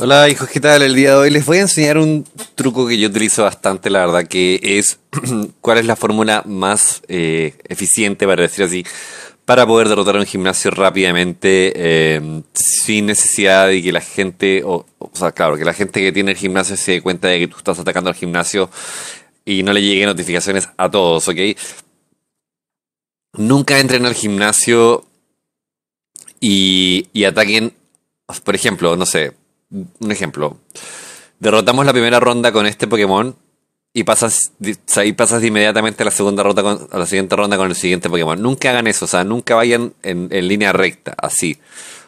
Hola hijos, ¿qué tal? El día de hoy les voy a enseñar un truco que yo utilizo bastante, la verdad, que es cuál es la fórmula más eh, eficiente, para decir así, para poder derrotar a un gimnasio rápidamente, eh, sin necesidad de que la gente, o, o sea, claro, que la gente que tiene el gimnasio se dé cuenta de que tú estás atacando al gimnasio y no le lleguen notificaciones a todos, ¿ok? Nunca entren al gimnasio y, y ataquen, por ejemplo, no sé, un ejemplo, derrotamos la primera ronda con este Pokémon y pasas, ahí pasas inmediatamente a la segunda ronda con, la siguiente ronda con el siguiente Pokémon. Nunca hagan eso, o sea, nunca vayan en, línea recta, así.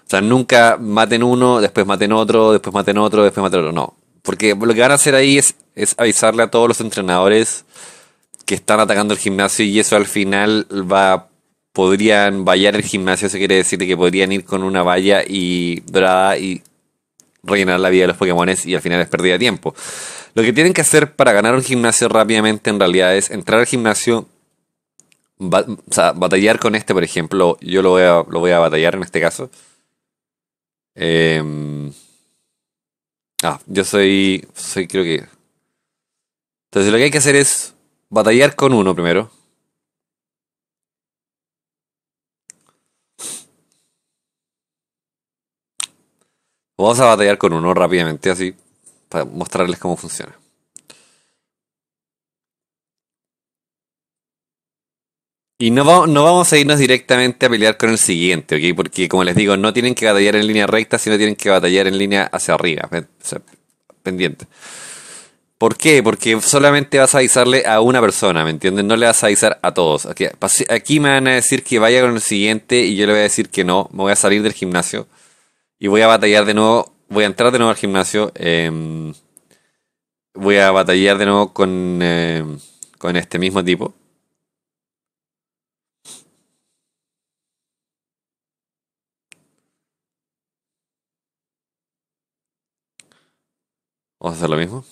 O sea, nunca maten uno, después maten otro, después maten otro, después maten otro. No. Porque lo que van a hacer ahí es, es avisarle a todos los entrenadores que están atacando el gimnasio y eso al final va podrían vallar el gimnasio, se quiere decir que podrían ir con una valla y dorada y rellenar la vida de los Pokémon y al final es pérdida de tiempo. Lo que tienen que hacer para ganar un gimnasio rápidamente en realidad es entrar al gimnasio, o sea, batallar con este, por ejemplo. Yo lo voy a, batallar en este caso. Em, ah, yo soy, soy, creo que... Entonces lo que hay que hacer es batallar con uno primero. Vamos a batallar con uno rápidamente así para mostrarles cómo funciona. Y no, no vamos a irnos directamente a pelear con el siguiente, ¿ok? Porque como les digo, no tienen que batallar en línea recta, sino tienen que batallar en línea hacia arriba, pendiente. ¿Por qué? Porque solamente vas a avisarle a una persona, ¿me entiendes? No le vas a avisar a todos. Aquí me van a decir que vaya con el siguiente y yo le voy a decir que no, me voy a salir del gimnasio y voy a batallar de nuevo, voy a entrar de nuevo al gimnasio, em, voy a batallar de nuevo con, em, con este mismo tipo. Vamos a hacer lo mismo.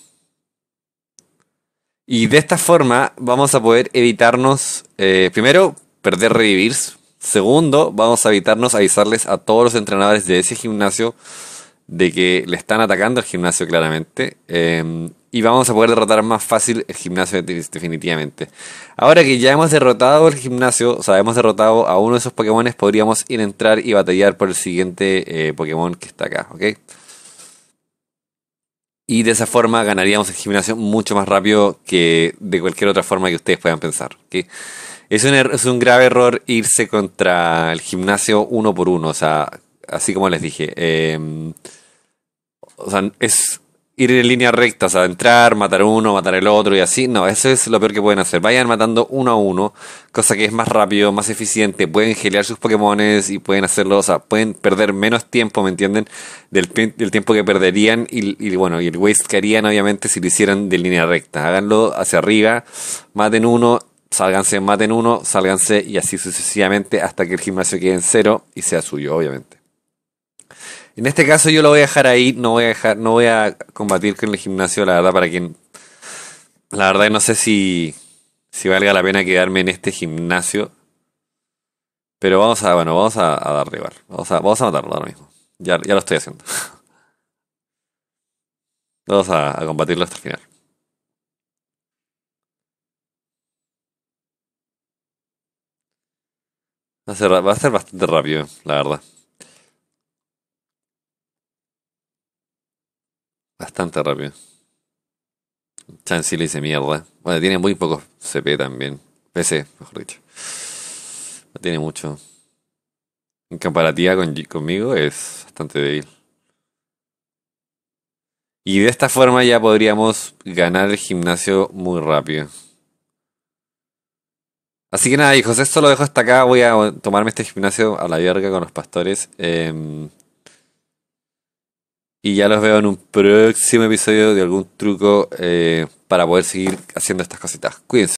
Y de esta forma vamos a poder evitarnos, eh, primero, perder revivirs, Segundo, vamos a evitarnos avisarles a todos los entrenadores de ese gimnasio de que le están atacando al gimnasio claramente. Em, y vamos a poder derrotar más fácil el gimnasio definitivamente. Ahora que ya hemos derrotado el gimnasio, o sea, hemos derrotado a uno de esos Pokémon, podríamos ir a entrar y batallar por el siguiente eh, Pokémon que está acá, ¿ok? Y de esa forma ganaríamos el gimnasio mucho más rápido que de cualquier otra forma que ustedes puedan pensar. Es, un er-, es un grave error irse contra el gimnasio uno por uno. O sea, así como les dije. Em, o sea, es ir en línea recta, o sea, entrar, matar uno, matar el otro y así. No, eso es lo peor que pueden hacer. Vayan matando uno a uno, cosa que es más rápido, más eficiente. Pueden gelear sus Pokémones y pueden hacerlo, o sea, pueden perder menos tiempo, ¿me entienden? Del, tiempo que perderían y, bueno, y el waste que harían, obviamente, si lo hicieran de línea recta. Háganlo hacia arriba, maten uno, sálganse, maten uno, sálganse y así sucesivamente hasta que el gimnasio quede en cero y sea suyo, obviamente. En este caso yo lo voy a dejar ahí, no voy a dejar, no voy a combatir con el gimnasio, la verdad, para quien. La verdad no sé si. si valga la pena quedarme en este gimnasio. Pero vamos a, bueno, vamos a, a rival, Vamos a, vamos a matarlo ahora mismo. Ya, ya lo estoy haciendo. vamos a, a combatirlo hasta el final. Va a ser, va a ser bastante rápido, la verdad. Tanta rápido. Chansey le dice mierda. Bueno, tiene muy poco CP también. PC, mejor dicho. No tiene mucho. En comparativa con, conmigo es bastante débil. Y de esta forma ya podríamos ganar el gimnasio muy rápido. Así que nada, hijos, esto lo dejo hasta acá. Voy a tomarme este gimnasio a la verga con los pastores. Em, y ya los veo en un próximo episodio de algún truco eh, para poder seguir haciendo estas cositas. Cuídense.